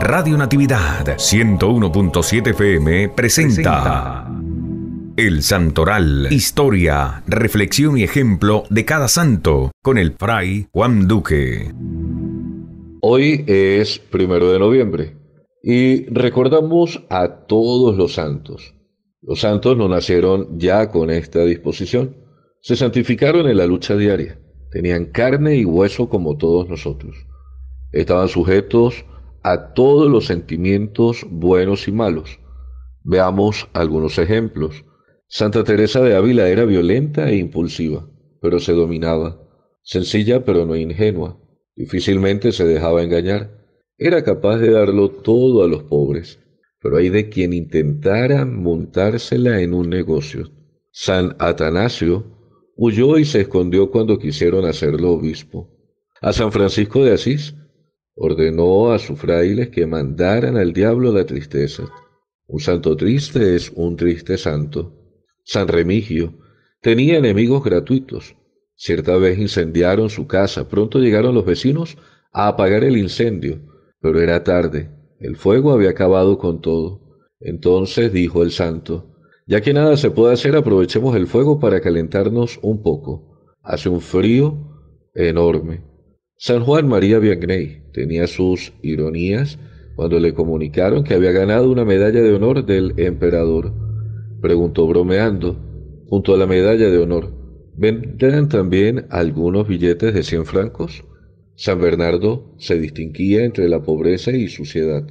Radio Natividad 101.7 FM presenta, El Santoral, historia, reflexión y ejemplo de cada santo con el fray Juan Duque. Hoy es primero de noviembre y recordamos a todos los santos. Los santos no nacieron ya con esta disposición, se santificaron en la lucha diaria, tenían carne y hueso como todos nosotros, estaban sujetos a a todos los sentimientos buenos y malos. Veamos algunos ejemplos. Santa Teresa de Ávila era violenta e impulsiva, pero se dominaba, sencilla pero no ingenua, difícilmente se dejaba engañar, era capaz de darlo todo a los pobres, pero hay de quien intentara montársela en un negocio. San Atanasio huyó y se escondió cuando quisieron hacerlo obispo. A San Francisco de Asís ordenó a sus frailes que mandaran al diablo la tristeza. Un santo triste es un triste santo. San Remigio tenía enemigos gratuitos. Cierta vez incendiaron su casa. Pronto llegaron los vecinos a apagar el incendio, pero era tarde. El fuego había acabado con todo. Entonces dijo el santo, ya que nada se puede hacer, aprovechemos el fuego para calentarnos un poco. Hace un frío enorme. San Juan María Vianney tenía sus ironías cuando le comunicaron que había ganado una medalla de honor del emperador. Preguntó bromeando, junto a la medalla de honor, ¿vendrán también algunos billetes de 100 francos? San Bernardo se distinguía entre la pobreza y suciedad.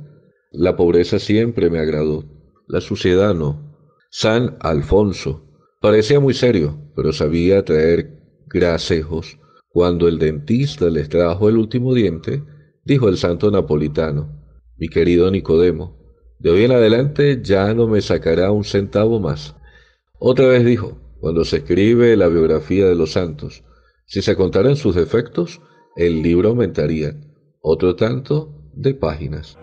La pobreza siempre me agradó, la suciedad no. San Alfonso parecía muy serio, pero sabía traer gracejos. Cuando el dentista les trajo el último diente, dijo el santo napolitano, mi querido Nicodemo, de hoy en adelante ya no me sacará un centavo más. Otra vez dijo, cuando se escribe la biografía de los santos, si se contaran sus defectos, el libro aumentaría otro tanto de páginas.